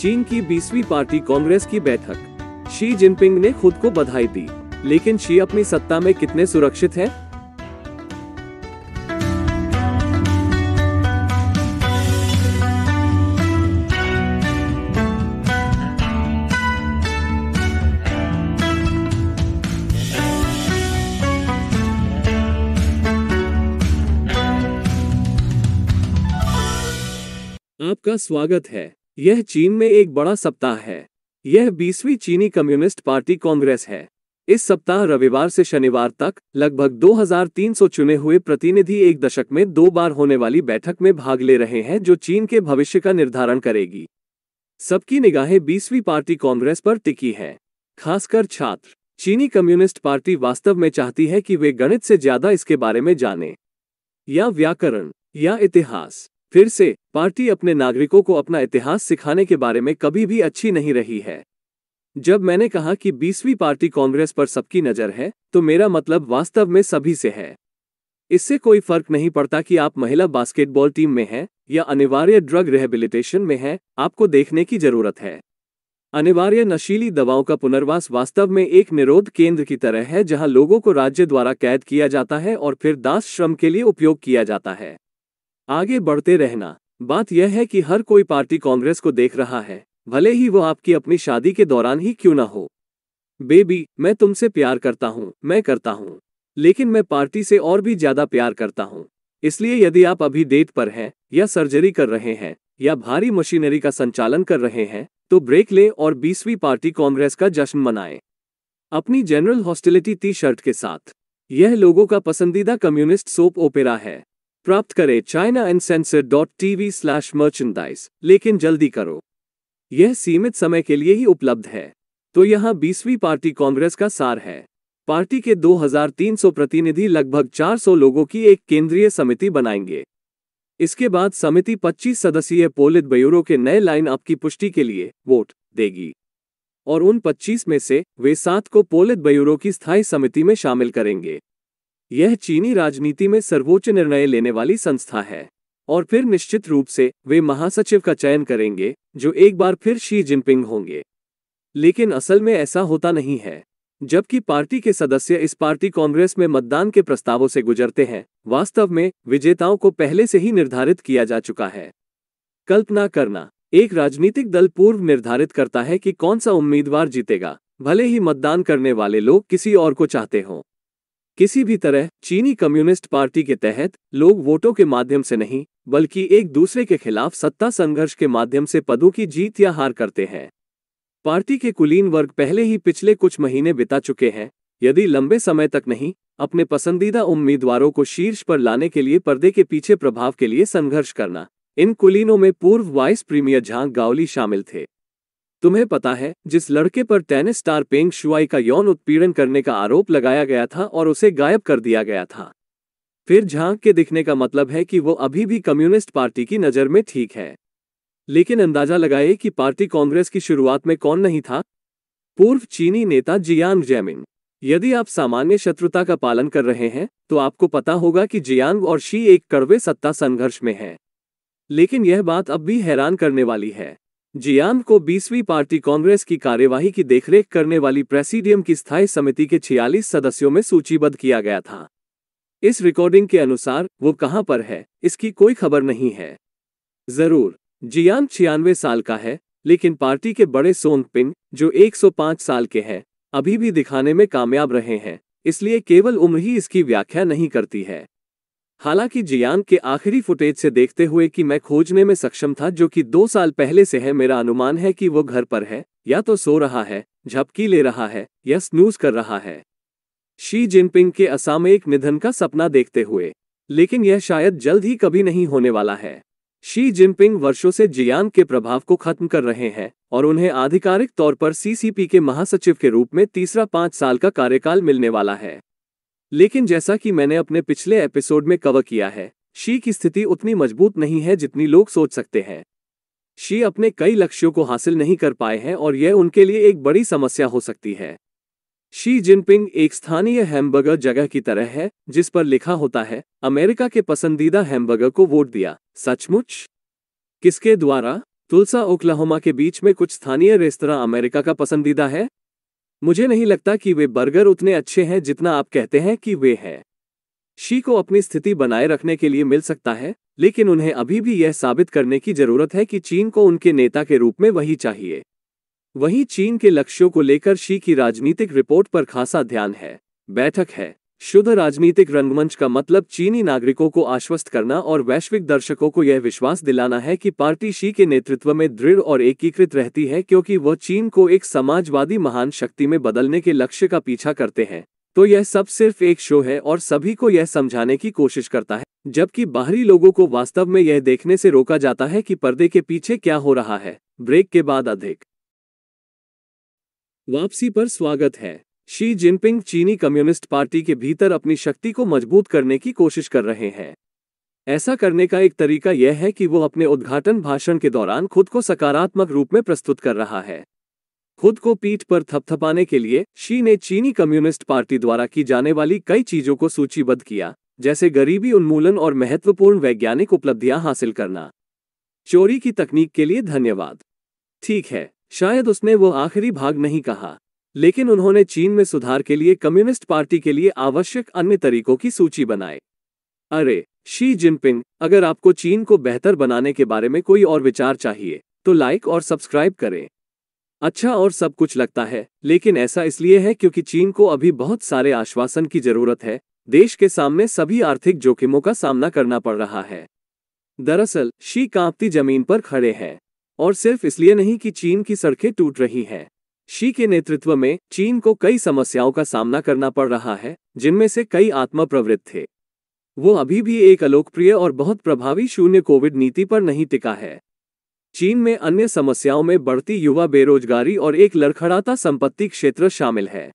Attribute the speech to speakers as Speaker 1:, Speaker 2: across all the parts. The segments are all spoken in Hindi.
Speaker 1: चीन की बीसवीं पार्टी कांग्रेस की बैठक शी जिनपिंग ने खुद को बधाई दी लेकिन शी अपनी सत्ता में कितने सुरक्षित हैं? आपका स्वागत है यह चीन में एक बड़ा सप्ताह है यह बीसवीं चीनी कम्युनिस्ट पार्टी कांग्रेस है इस सप्ताह रविवार से शनिवार तक लगभग 2,300 चुने हुए प्रतिनिधि एक दशक में दो बार होने वाली बैठक में भाग ले रहे हैं जो चीन के भविष्य का निर्धारण करेगी सबकी निगाहें बीसवीं पार्टी कांग्रेस पर टिकी है खासकर छात्र चीनी कम्युनिस्ट पार्टी वास्तव में चाहती है कि वे गणित से ज्यादा इसके बारे में जाने या व्याकरण या इतिहास फिर से पार्टी अपने नागरिकों को अपना इतिहास सिखाने के बारे में कभी भी अच्छी नहीं रही है जब मैंने कहा कि बीसवीं पार्टी कांग्रेस पर सबकी नज़र है तो मेरा मतलब वास्तव में सभी से है इससे कोई फर्क नहीं पड़ता कि आप महिला बास्केटबॉल टीम में हैं या अनिवार्य ड्रग रिहेबिलिटेशन में हैं आपको देखने की जरूरत है अनिवार्य नशीली दवाओं का पुनर्वास वास्तव में एक निरोध केंद्र की तरह है जहां लोगों को राज्य द्वारा कैद किया जाता है और फिर दास श्रम के लिए उपयोग किया जाता है आगे बढ़ते रहना बात यह है कि हर कोई पार्टी कांग्रेस को देख रहा है भले ही वो आपकी अपनी शादी के दौरान ही क्यों ना हो बेबी मैं तुमसे प्यार करता हूँ मैं करता हूँ लेकिन मैं पार्टी से और भी ज्यादा प्यार करता हूँ इसलिए यदि आप अभी डेट पर हैं या सर्जरी कर रहे हैं या भारी मशीनरी का संचालन कर रहे हैं तो ब्रेक ले और बीसवीं पार्टी कांग्रेस का जश्न मनाए अपनी जनरल हॉस्टिलिटी टी शर्ट के साथ यह लोगों का पसंदीदा कम्युनिस्ट सोप ओपेरा है प्राप्त करें China Uncensored dot TV slash merchandise लेकिन जल्दी करो यह सीमित समय के लिए ही उपलब्ध है तो यहाँ बीसवीं पार्टी कांग्रेस का सार है पार्टी के 2,300 प्रतिनिधि लगभग 400 लोगों की एक केंद्रीय समिति बनाएंगे इसके बाद समिति 25 सदस्यीय पोलित ब्यूरो के नए लाइन अप की पुष्टि के लिए वोट देगी और उन 25 में से वे सात को पोलित ब्यूरो की स्थायी समिति में शामिल करेंगे यह चीनी राजनीति में सर्वोच्च निर्णय लेने वाली संस्था है और फिर निश्चित रूप से वे महासचिव का चयन करेंगे जो एक बार फिर शी जिनपिंग होंगे लेकिन असल में ऐसा होता नहीं है जबकि पार्टी के सदस्य इस पार्टी कांग्रेस में मतदान के प्रस्तावों से गुजरते हैं वास्तव में विजेताओं को पहले से ही निर्धारित किया जा चुका है कल्पना करना एक राजनीतिक दल पूर्व निर्धारित करता है कि कौन सा उम्मीदवार जीतेगा भले ही मतदान करने वाले लोग किसी और को चाहते हों किसी भी तरह चीनी कम्युनिस्ट पार्टी के तहत लोग वोटों के माध्यम से नहीं बल्कि एक दूसरे के खिलाफ सत्ता संघर्ष के माध्यम से पदों की जीत या हार करते हैं पार्टी के कुलीन वर्ग पहले ही पिछले कुछ महीने बिता चुके हैं यदि लंबे समय तक नहीं अपने पसंदीदा उम्मीदवारों को शीर्ष पर लाने के लिए पर्दे के पीछे प्रभाव के लिए संघर्ष करना इन कुलीनों में पूर्व वाइस प्रीमियर झांग गावली शामिल थे तुम्हें पता है जिस लड़के पर टेनिस स्टार पेंग शुआई का यौन उत्पीड़न करने का आरोप लगाया गया था और उसे गायब कर दिया गया था फिर झांक के दिखने का मतलब है कि वो अभी भी कम्युनिस्ट पार्टी की नज़र में ठीक है लेकिन अंदाजा लगाए कि पार्टी कांग्रेस की शुरुआत में कौन नहीं था पूर्व चीनी नेता जियांग जैमिन यदि आप सामान्य शत्रुता का पालन कर रहे हैं तो आपको पता होगा कि जियांग और शी एक कड़वे सत्ता संघर्ष में हैं। लेकिन यह बात अब भी हैरान करने वाली है जियाम को 20वीं पार्टी कांग्रेस की कार्यवाही की देखरेख करने वाली प्रेसिडियम की स्थायी समिति के 46 सदस्यों में सूचीबद्ध किया गया था इस रिकॉर्डिंग के अनुसार वो कहां पर है इसकी कोई खबर नहीं है जरूर जियाम छियानवे साल का है लेकिन पार्टी के बड़े सोन पिंग जो 105 साल के हैं अभी भी दिखाने में कामयाब रहे हैं इसलिए केवल उम्र ही इसकी व्याख्या नहीं करती है हालांकि जियान के आखिरी फुटेज से देखते हुए कि मैं खोजने में सक्षम था जो कि दो साल पहले से है मेरा अनुमान है कि वो घर पर है या तो सो रहा है झपकी ले रहा है या स्नूज कर रहा है शी जिनपिंग के असामयिक निधन का सपना देखते हुए लेकिन यह शायद जल्द ही कभी नहीं होने वाला है शी जिनपिंग वर्षों से जियान के प्रभाव को खत्म कर रहे हैं और उन्हें आधिकारिक तौर पर सीसीपी के महासचिव के रूप में तीसरा पाँच साल का कार्यकाल मिलने वाला है लेकिन जैसा कि मैंने अपने पिछले एपिसोड में कवर किया है शी की स्थिति उतनी मजबूत नहीं है जितनी लोग सोच सकते हैं शी अपने कई लक्ष्यों को हासिल नहीं कर पाए हैं और यह उनके लिए एक बड़ी समस्या हो सकती है शी जिनपिंग एक स्थानीय हैमबर्गर जगह की तरह है जिस पर लिखा होता है अमेरिका के पसंदीदा हैमबर्गर को वोट दिया सचमुच किसके द्वारा तुलसा ओक्लाहोमा के बीच में कुछ स्थानीय रेस्तरा अमेरिका का पसंदीदा है मुझे नहीं लगता कि वे बर्गर उतने अच्छे हैं जितना आप कहते हैं कि वे हैं शी को अपनी स्थिति बनाए रखने के लिए मिल सकता है लेकिन उन्हें अभी भी यह साबित करने की जरूरत है कि चीन को उनके नेता के रूप में वही चाहिए वहीं चीन के लक्ष्यों को लेकर शी की राजनीतिक रिपोर्ट पर खासा ध्यान है बैठक है शुद्ध राजनीतिक रंगमंच का मतलब चीनी नागरिकों को आश्वस्त करना और वैश्विक दर्शकों को यह विश्वास दिलाना है कि पार्टी शी के नेतृत्व में दृढ़ और एकीकृत रहती है क्योंकि वह चीन को एक समाजवादी महान शक्ति में बदलने के लक्ष्य का पीछा करते हैं तो यह सब सिर्फ एक शो है और सभी को यह समझाने की कोशिश करता है जबकि बाहरी लोगों को वास्तव में यह देखने से रोका जाता है कि पर्दे के पीछे क्या हो रहा है ब्रेक के बाद अधिक वापसी पर स्वागत है शी जिनपिंग चीनी कम्युनिस्ट पार्टी के भीतर अपनी शक्ति को मजबूत करने की कोशिश कर रहे हैं ऐसा करने का एक तरीका यह है कि वो अपने उद्घाटन भाषण के दौरान खुद को सकारात्मक रूप में प्रस्तुत कर रहा है खुद को पीठ पर थपथपाने के लिए शी ने चीनी कम्युनिस्ट पार्टी द्वारा की जाने वाली कई चीजों को सूचीबद्ध किया जैसे गरीबी उन्मूलन और महत्वपूर्ण वैज्ञानिक उपलब्धियां हासिल करना चोरी की तकनीक के लिए धन्यवाद ठीक है शायद उसने वो आखिरी भाग नहीं कहा लेकिन उन्होंने चीन में सुधार के लिए कम्युनिस्ट पार्टी के लिए आवश्यक अन्य तरीकों की सूची बनाई अरे शी जिनपिंग अगर आपको चीन को बेहतर बनाने के बारे में कोई और विचार चाहिए तो लाइक और सब्सक्राइब करें अच्छा और सब कुछ लगता है लेकिन ऐसा इसलिए है क्योंकि चीन को अभी बहुत सारे आश्वासन की जरूरत है देश के सामने सभी आर्थिक जोखिमों का सामना करना पड़ रहा है दरअसल शी कांपती जमीन पर खड़े हैं और सिर्फ इसलिए नहीं कि चीन की सड़कें टूट रही हैं शी के नेतृत्व में चीन को कई समस्याओं का सामना करना पड़ रहा है जिनमें से कई प्रवृत्त थे वो अभी भी एक अलोकप्रिय और बहुत प्रभावी शून्य कोविड नीति पर नहीं टिका है चीन में अन्य समस्याओं में बढ़ती युवा बेरोजगारी और एक लड़खड़ाता संपत्ति क्षेत्र शामिल है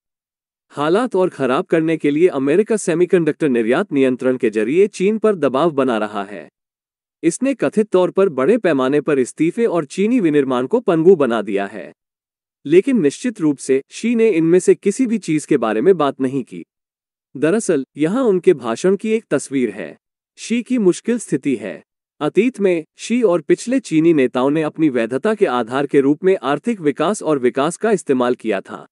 Speaker 1: हालात और खराब करने के लिए अमेरिका सेमीकंडक्टर निर्यात नियंत्रण के जरिए चीन पर दबाव बना रहा है इसने कथित तौर पर बड़े पैमाने पर इस्तीफे और चीनी विनिर्माण को पंगू बना दिया है लेकिन निश्चित रूप से शी ने इनमें से किसी भी चीज के बारे में बात नहीं की दरअसल यहाँ उनके भाषण की एक तस्वीर है शी की मुश्किल स्थिति है अतीत में शी और पिछले चीनी नेताओं ने अपनी वैधता के आधार के रूप में आर्थिक विकास और विकास का इस्तेमाल किया था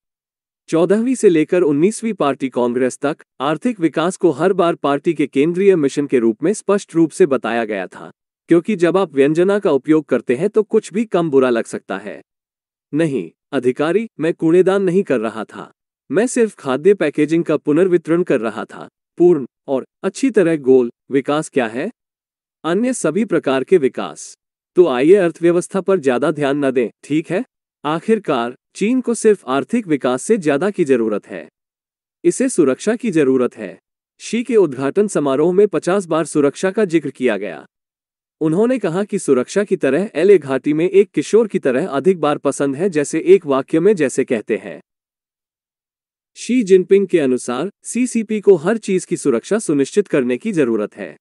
Speaker 1: चौदहवीं से लेकर उन्नीसवीं पार्टी कांग्रेस तक आर्थिक विकास को हर बार पार्टी के केंद्रीय मिशन के रूप में स्पष्ट रूप से बताया गया था क्योंकि जब आप व्यंजना का उपयोग करते हैं तो कुछ भी कम बुरा लग सकता है नहीं अधिकारी मैं कूड़ेदान नहीं कर रहा था मैं सिर्फ खाद्य पैकेजिंग का पुनर्वितरण कर रहा था पूर्ण और अच्छी तरह गोल विकास क्या है अन्य सभी प्रकार के विकास तो आइए अर्थव्यवस्था पर ज्यादा ध्यान न दें ठीक है आखिरकार चीन को सिर्फ आर्थिक विकास से ज्यादा की जरूरत है इसे सुरक्षा की जरूरत है शी के उद्घाटन समारोह में 50 बार सुरक्षा का जिक्र किया गया उन्होंने कहा कि सुरक्षा की तरह एलए घाटी में एक किशोर की तरह अधिक बार पसंद है जैसे एक वाक्य में जैसे कहते हैं शी जिनपिंग के अनुसार सीसीपी को हर चीज की सुरक्षा सुनिश्चित करने की जरूरत है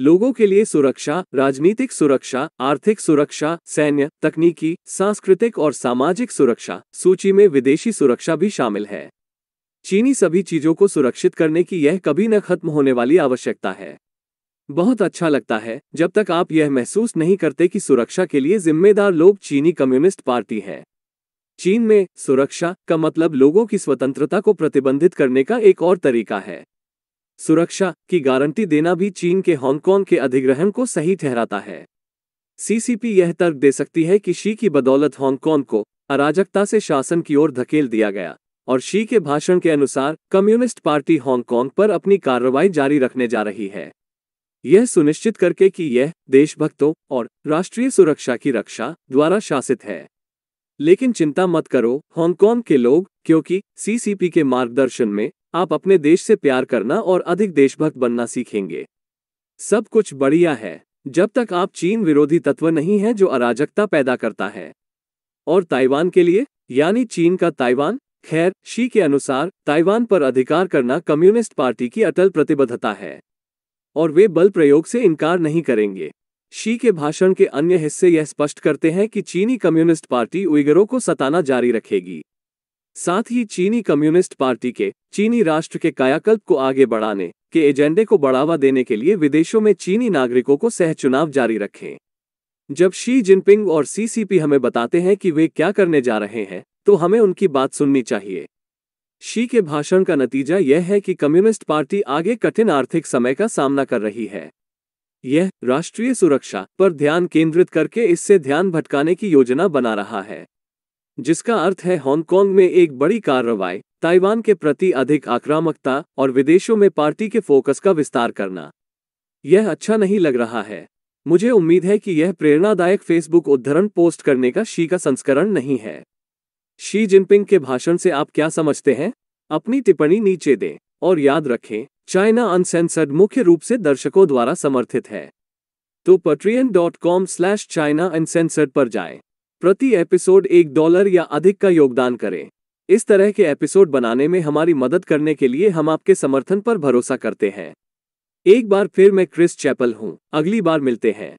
Speaker 1: लोगों के लिए सुरक्षा राजनीतिक सुरक्षा आर्थिक सुरक्षा सैन्य तकनीकी सांस्कृतिक और सामाजिक सुरक्षा सूची में विदेशी सुरक्षा भी शामिल है चीनी सभी चीजों को सुरक्षित करने की यह कभी न खत्म होने वाली आवश्यकता है बहुत अच्छा लगता है जब तक आप यह महसूस नहीं करते कि सुरक्षा के लिए जिम्मेदार लोग चीनी कम्युनिस्ट पार्टी है चीन में सुरक्षा का मतलब लोगों की स्वतंत्रता को प्रतिबंधित करने का एक और तरीका है सुरक्षा की गारंटी देना भी चीन के हांगकांग के अधिग्रहण को सही ठहराता है सीसीपी यह तर्क दे सकती है कि शी की बदौलत हांगकांग को अराजकता से शासन की ओर धकेल दिया गया और शी के भाषण के अनुसार कम्युनिस्ट पार्टी हांगकांग पर अपनी कार्रवाई जारी रखने जा रही है यह सुनिश्चित करके कि यह देशभक्तों और राष्ट्रीय सुरक्षा की रक्षा द्वारा शासित है लेकिन चिंता मत करो हांगकांग के लोग क्योंकि सीसीपी के मार्गदर्शन में आप अपने देश से प्यार करना और अधिक देशभक्त बनना सीखेंगे सब कुछ बढ़िया है जब तक आप चीन विरोधी तत्व नहीं है जो अराजकता पैदा करता है और ताइवान के लिए यानी चीन का ताइवान खैर शी के अनुसार ताइवान पर अधिकार करना कम्युनिस्ट पार्टी की अटल प्रतिबद्धता है और वे बल प्रयोग से इनकार नहीं करेंगे शी के भाषण के अन्य हिस्से यह स्पष्ट करते हैं कि चीनी कम्युनिस्ट पार्टी उइगरों को सताना जारी रखेगी साथ ही चीनी कम्युनिस्ट पार्टी के चीनी राष्ट्र के कायाकल्प को आगे बढ़ाने के एजेंडे को बढ़ावा देने के लिए विदेशों में चीनी नागरिकों को सह चुनाव जारी रखें जब शी जिनपिंग और सीसीपी हमें बताते हैं कि वे क्या करने जा रहे हैं तो हमें उनकी बात सुननी चाहिए शी के भाषण का नतीजा यह है कि कम्युनिस्ट पार्टी आगे कठिन आर्थिक समय का सामना कर रही है यह राष्ट्रीय सुरक्षा पर ध्यान केंद्रित करके इससे ध्यान भटकाने की योजना बना रहा है जिसका अर्थ है हांगकांग में एक बड़ी कार्रवाई ताइवान के प्रति अधिक आक्रामकता और विदेशों में पार्टी के फोकस का विस्तार करना यह अच्छा नहीं लग रहा है मुझे उम्मीद है कि यह प्रेरणादायक फेसबुक उद्धरण पोस्ट करने का शी का संस्करण नहीं है शी जिनपिंग के भाषण से आप क्या समझते हैं अपनी टिप्पणी नीचे दें और याद रखें चाइना अनसेंसर्ड मुख्य रूप से दर्शकों द्वारा समर्थित है तो Patreon dot com slash China Uncensored पर जाएं। प्रति एपिसोड एक डॉलर या अधिक का योगदान करें इस तरह के एपिसोड बनाने में हमारी मदद करने के लिए हम आपके समर्थन पर भरोसा करते हैं एक बार फिर मैं क्रिस चैपल हूँ अगली बार मिलते हैं